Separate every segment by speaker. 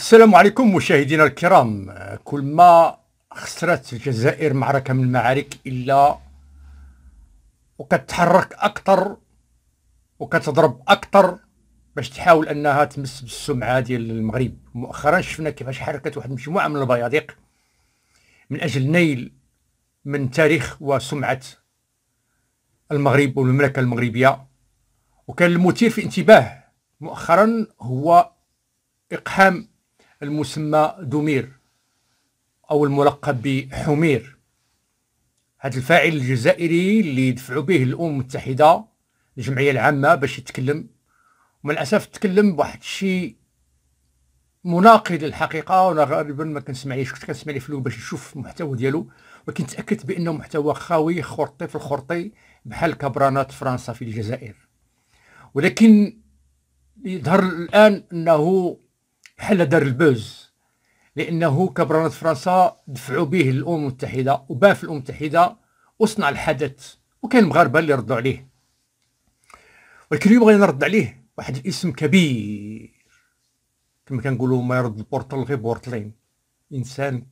Speaker 1: السلام عليكم مشاهدينا الكرام كل ما خسرت الجزائر معركة من المعارك إلا وكتحرك أكثر وكتضرب أكثر باش تحاول أنها تمس بالسمعة ديال المغرب مؤخرا شفنا كيفاش حركت واحد مجموعة من البيادق من أجل نيل من تاريخ وسمعة المغرب والمملكة المغربية وكان المثير في انتباه مؤخرا هو إقحام المسمى دمير أو الملقب بحمير هذا الفاعل الجزائري اللي دفعوا به الأمم المتحدة الجمعية العامة باش يتكلم ومع الأسف تكلم بواحد الشيء مناقض للحقيقة وأنا غالبا ما كنسمعيش كنت كنسمع ليه باش نشوف المحتوى ديالو ولكن تأكدت بأنه محتوى خاوي خرطي في الخرطي بحال كبرانات فرنسا في الجزائر ولكن يظهر الآن أنه حل دار البوز لانه كبرانات فرنسا دفعوا به للامم المتحده وباه في الامم المتحده وصنع الحدث وكان المغاربه اللي ردوا عليه ولكن اليوم غادي نرد عليه واحد الاسم كبير كما كنقولوا ما يرد البورتل غير بورتلين انسان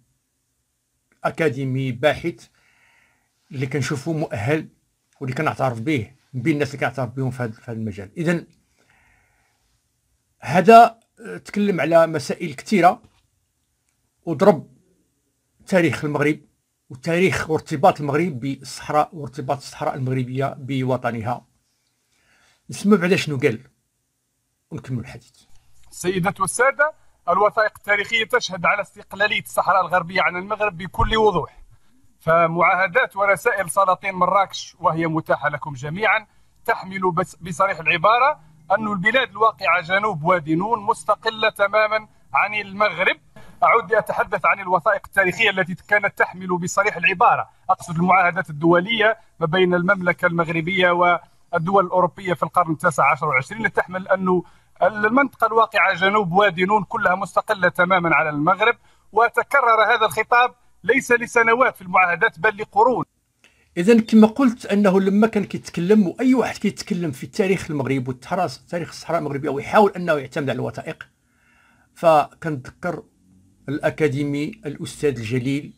Speaker 1: اكاديمي باحث اللي كنشوفه مؤهل واللي كنعترف به بين الناس اللي كنعترف بهم في هذا المجال اذا هذا تكلم على مسائل كثيره وضرب تاريخ المغرب وتاريخ وارتباط المغرب بالصحراء وارتباط الصحراء المغربيه بوطنها نسمعوا بعد شنو قال ونكمل الحديث السيدات
Speaker 2: والساده الوثائق التاريخيه تشهد على استقلاليه الصحراء الغربيه عن المغرب بكل وضوح فمعاهدات ورسائل سلاطين مراكش وهي متاحه لكم جميعا تحمل بصريح العباره أن البلاد الواقعة جنوب وادي نون مستقلة تماما عن المغرب أعود لأتحدث عن الوثائق التاريخية التي كانت تحمل بصريح العبارة أقصد المعاهدات الدولية ما بين المملكة المغربية والدول الأوروبية في القرن التاسع عشر والعشرين التي تحمل أنه المنطقة الواقعة جنوب وادي
Speaker 1: نون كلها مستقلة تماما على المغرب وتكرر هذا الخطاب ليس لسنوات في المعاهدات بل لقرون اذا كما قلت انه لما كان كيتكلم واي واحد كيتكلم في تاريخ المغرب والتراث تاريخ الصحراء المغربيه ويحاول انه يعتمد على الوثائق فكنتذكر الاكاديمي الاستاذ الجليل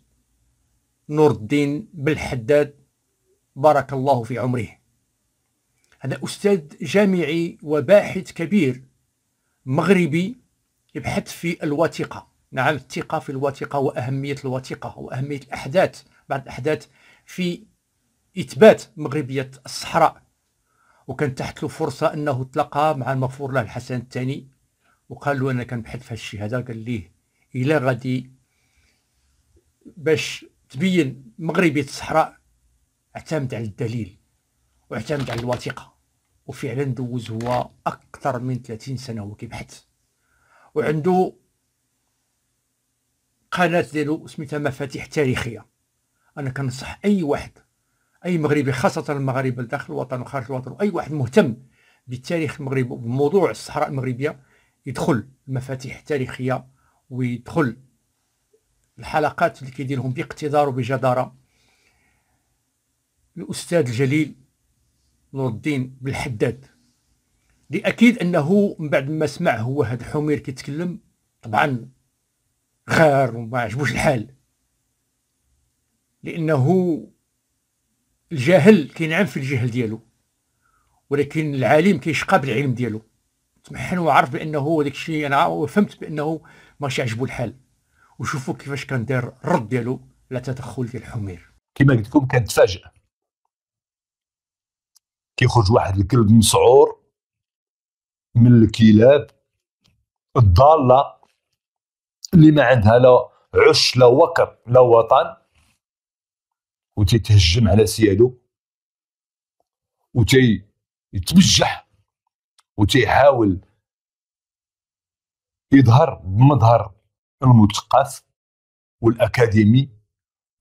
Speaker 1: نور الدين بالحداد بارك الله في عمره هذا استاذ جامعي وباحث كبير مغربي يبحث في الوثيقه نعم الثقه في الوثيقه واهميه الوثيقه واهميه الاحداث بعض الاحداث في اثبات مغربيه الصحراء وكان تحت له فرصه انه تلقى مع المغفور له الحسن الثاني وقال له انا كنبحث في هالشيء هذا قال ليه الا غادي باش تبين مغربيه الصحراء اعتمد على الدليل واعتمد على الوثيقه وفعلا دوز هو اكثر من 30 سنه هو كيبحث وعنده قناه ديالو سميتها مفاتيح تاريخيه انا كنصح اي واحد اي مغربي خاصه المغاربه داخل الوطن وخارج الوطن واي واحد مهتم بالتاريخ المغربي وبموضوع الصحراء المغربيه يدخل المفاتيح التاريخيه ويدخل الحلقات اللي كيديرهم باقتدار وبجداره الاستاذ الجليل نور الدين بالحداد اللي اكيد انه من بعد ما سمع هو هذا الحمير كيتكلم طبعا غار وما عجبوش الحال لانه الجاهل كينعم في الجهل ديالو ولكن العالم كيشقى بالعلم ديالو تمحن وعرف بانه داك الشيء انا فهمت بانه ماشي عجبو الحال وشوفوا كيفاش كان داير الرد ديالو على تدخل ديال الحمير
Speaker 2: كما قلت لكم كنتفاجئ كيخرج واحد الكلب مسعور من الكلاب الضاله اللي ما عندها لا عش لا وكر لا وطن وتيتهجم على سيادو وتي يتبجح وتيحاول يظهر بمظهر المثقف والاكاديمي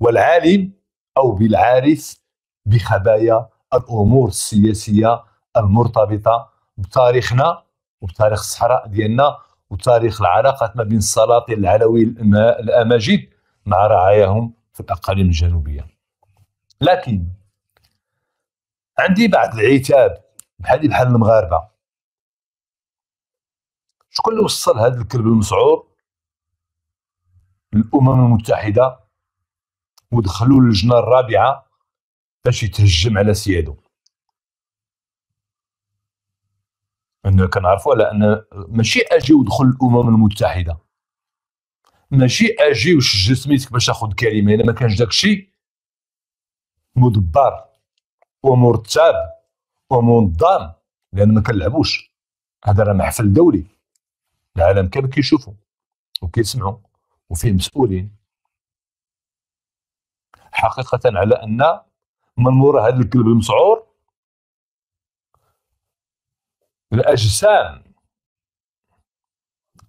Speaker 2: والعالم او بالعارف بخبايا الامور السياسيه المرتبطه بتاريخنا وبتاريخ الصحراء ديالنا وتاريخ العلاقات ما بين السلاطين العلوي الاماجد مع رعاياهم في الاقاليم الجنوبيه لكن عندي بعض العتاب بحالي بحال المغاربه شكون اللي وصل هذا الكلب المسعور للامم المتحده ودخلوا للجنه الرابعه باش يتهجم على سيادو انه كنعرفوا على ان ماشي اجي ودخل الامم المتحده ماشي اجي وشجل سميتك باش اخذ كلمه هنا ما كانش داك الشيء مدبر ومرتب ومنظم لان ما كنلعبوش هذا راه محفل دولي العالم كامل كيشوفوا وكيسمعوا وفيه مسؤولين حقيقه على ان من وراء هذا الكلب المسعور الاجسام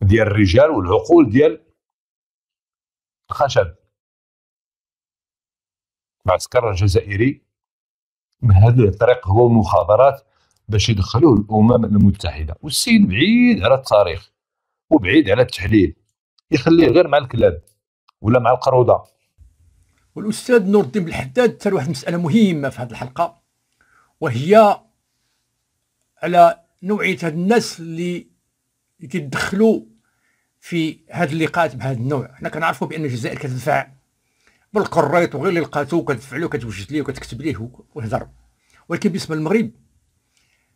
Speaker 2: ديال الرجال والعقول ديال الخشب معسكر جزائري بهذه الطريق هو مخابرات باش يدخلوه الامم المتحده والسيد بعيد على التاريخ وبعيد على التحليل يخليه غير مع الكلاب ولا مع القروضه
Speaker 1: والاستاذ نور الدين الحداد تال واحد المساله مهمه في هذه الحلقه وهي على نوعيه هاد الناس اللي كيدخلوا في هاد اللقاءات بهذا النوع حنا كنعرفوا بان الجزائر كتدفع بالقريط وغير اللي لقاتو وكتدفع له وكتوجد ليه وكتكتب ليه وهضر ولكن باسم المغرب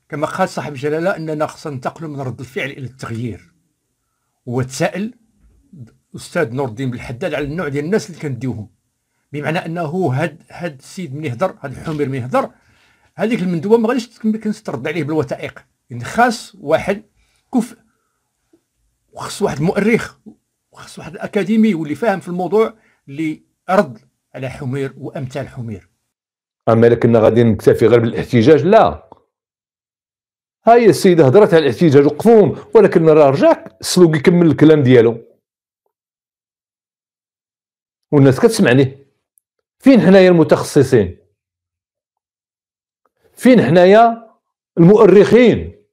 Speaker 1: كما قال صاحب الجلاله اننا خصنا ننتقلوا من رد الفعل الى التغيير وتسائل الاستاذ نور الدين بالحداد على النوع ديال الناس اللي كنديوهم بمعنى انه هاد هاد السيد من يهضر هاد الحمير من يهضر هذيك المندوبه ما غاديش كنسترد عليه بالوثائق يعني خاص واحد كفء وخص واحد مؤرخ وخص واحد اكاديمي واللي فاهم في الموضوع اللي رد على حمير وامثال حمير
Speaker 2: اما لكنا غادي نكتفي غير بالاحتجاج لا هاي السيده هضرت على الاحتجاج وقفوهم ولكن راه رجع السلوك يكمل الكلام ديالو والناس كتسمعني فين حنايا المتخصصين فين حنايا المؤرخين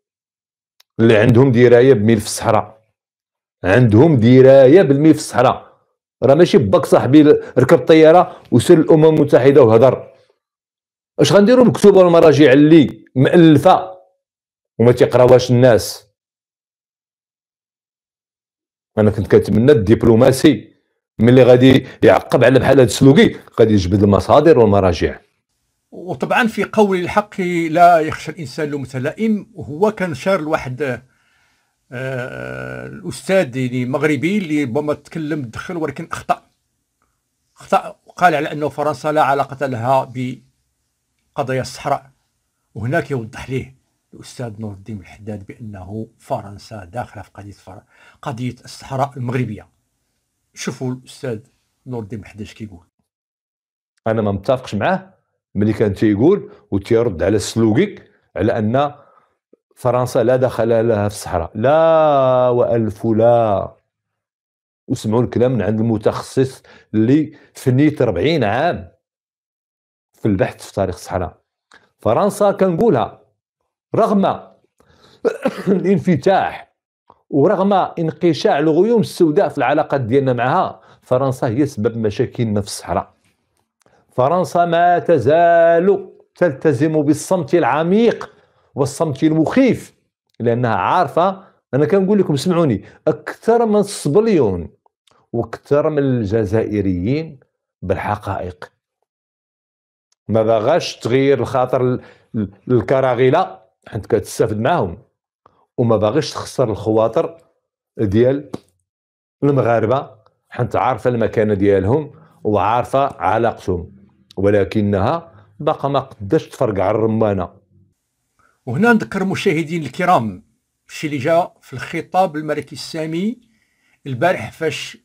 Speaker 2: اللي عندهم درايه بملف الصحراء عندهم درايه بالملف الصحراء راه ماشي باك صاحبي ركب الطياره وسير الامم المتحده وهضر اش غنديروا مكتوبه المراجع اللي مالفه وما تيقراوهاش الناس انا كنت كنتمنى الدبلوماسي ملي غادي يعقب على بحال هذا السلوكي غادي يجبد المصادر والمراجع
Speaker 1: وطبعا في قول الحق لا يخشى الانسان لومه لائم هو كان شار لواحد آه، الاستاذ يعني مغربي اللي ربما تكلم دخل ولكن اخطا اخطا وقال على انه فرنسا لا علاقه لها بقضايا الصحراء وهناك يوضح ليه الاستاذ نور الدين الحداد بانه فرنسا داخله في قضيه قضيه الصحراء المغربيه شوفوا الاستاذ نور الدين الحداد كيقول
Speaker 2: انا ما متفقش معاه ملي كان تيقول وتيرد على سلوكك على ان فرنسا لا دخل لها في الصحراء لا والف لا وسمعوا الكلام من عند المتخصص اللي فنيت 40 عام في البحث في تاريخ الصحراء فرنسا كنقولها رغم الانفتاح ورغم انقشاع الغيوم السوداء في العلاقات ديالنا معها فرنسا هي سبب مشاكلنا في الصحراء فرنسا ما تزال تلتزم بالصمت العميق والصمت شيء مخيف لانها عارفه انا كنقول لكم اسمعوني اكثر من الصبليون واكثر من الجزائريين بالحقائق ما باغاش تغير الخاطر الكراغيله حيت كتستافد معاهم وما باغيش تخسر الخواطر ديال المغاربه حيت عارفه المكانه ديالهم وعارفه علاقتهم ولكنها باقا ما قداش تفرقع الرمانه
Speaker 1: وهنا نذكر مشاهدين الكرام الشيء اللي جاء في الخطاب الملكي السامي البارح فاش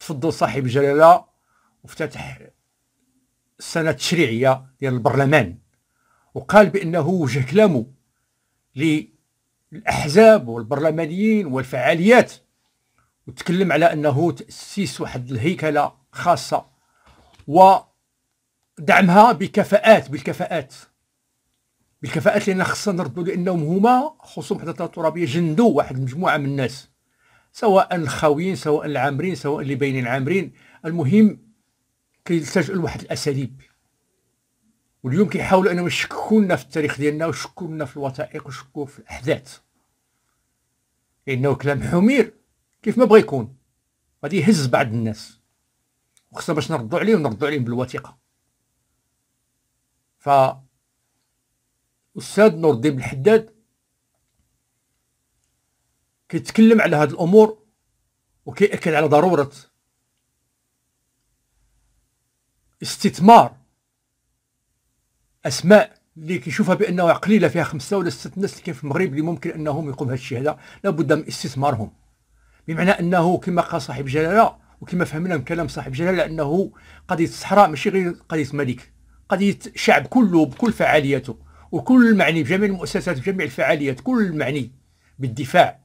Speaker 1: تفضل صاحب الجلاله وافتتح السنه التشريعيه ديال البرلمان وقال بانه وجه كلامه للاحزاب والبرلمانيين والفعاليات وتكلم على انه تاسيس واحد الهيكله خاصه ودعمها بكفاءات بالكفاءات بالكفاءات لان خصنا نردوا لانهم هما خصوم حدا الترابيه جندوا واحد المجموعه من الناس سواء الخاويين سواء العامرين سواء اللي بين العامرين المهم كيلتجئوا لواحد الاساليب واليوم كيحاولوا انهم يشككوا لنا في التاريخ ديالنا ويشككوا لنا في الوثائق ويشككوا في الاحداث لانه كلام حمير كيف ما بغى يكون غادي يهز بعض الناس وخصنا باش نردوا عليه ونردوا عليه بالوثيقه ف الاستاذ نور الدين بن الحداد كيتكلم على هذه الامور وكيأكد على ضروره استثمار اسماء اللي كيشوفها بانه قليله فيها خمسه ولا سته ناس اللي كاين في المغرب اللي ممكن انهم يقوم بهذا الشيء هذا لابد من استثمارهم بمعنى انه كما قال صاحب جلاله وكما فهمنا من كلام صاحب جلاله انه قضيه الصحراء ماشي غير قضيه ملك قضيه شعب كله بكل فعالياته وكل المعني بجميع المؤسسات بجميع الفعاليات كل المعني بالدفاع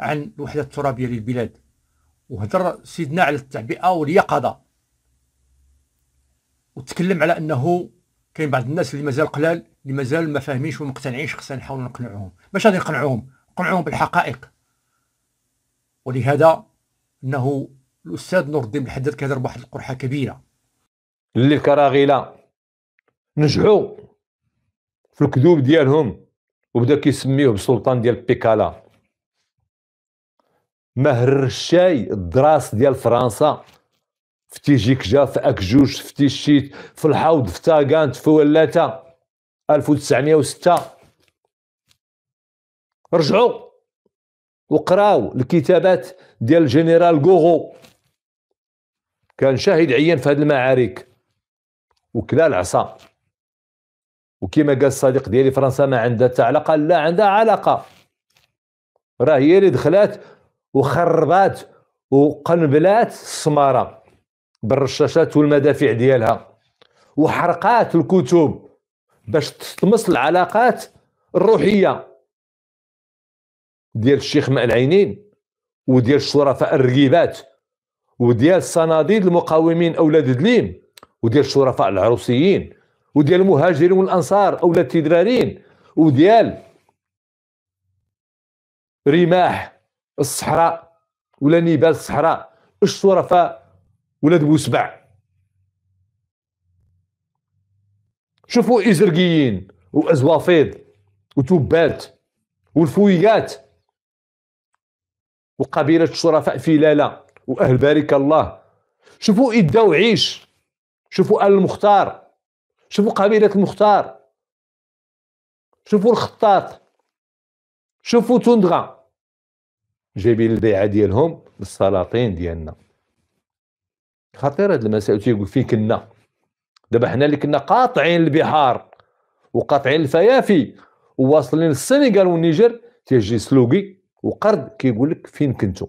Speaker 1: عن الوحدة الترابية للبلاد وهدر سيدنا على التعبئة واليقظة وتكلم على أنه كاين بعض الناس اللي مازال قلال اللي مازال ما فاهمينش وما مقتنعينش خصنا نحاولوا نقنعوهم باش غادي نقنعوهم نقنعوهم بالحقائق ولهذا انه الاستاذ نور الدين الحداد كيهضر بواحد القرحه كبيره
Speaker 2: اللي كراغيله نجحوا في الكذوب ديالهم وبدا كيسميوه بسلطان ديال بيكالا ما هرشاي الدراس ديال فرنسا في جا في اكجوج في تيشيت في الحوض في تاغانت في ولاتا 1906 رجعوا وقراو الكتابات ديال الجنرال غوغو كان شاهد عيان في هذه المعارك وكلا العصا وكما قال الصديق ديالي فرنسا ما عندها حتى علاقه لا عندها علاقه راه هي اللي دخلات وخربات وقنبلات السماره بالرشاشات والمدافع ديالها وحرقات الكتب باش تطمس العلاقات الروحيه ديال الشيخ ماء العينين وديال الشرفاء الرقيبات وديال الصناديد المقاومين اولاد دليم وديال الشرفاء العروسيين وديال المهاجرين والانصار اولاد التدرارين وديال رماح الصحراء ولا نبال الصحراء الشرفاء ولاد بوسبع شوفوا ازرقيين وازوافيض وتوبات والفويات وقبيله الشرفاء في لالا واهل بارك الله شوفوا اداو عيش شوفوا ال المختار شوفوا قبيلة المختار شوفوا الخطاط شوفوا تندغة جايبين البيعة ديالهم للسلاطين ديالنا خطيرة هاد المسائل تيقول فين كنا دابا حنا اللي كنا قاطعين البحار وقاطعين الفيافي وواصلين للسنغال والنيجر تيجي سلوكي وقرد كيقول لك فين كنتو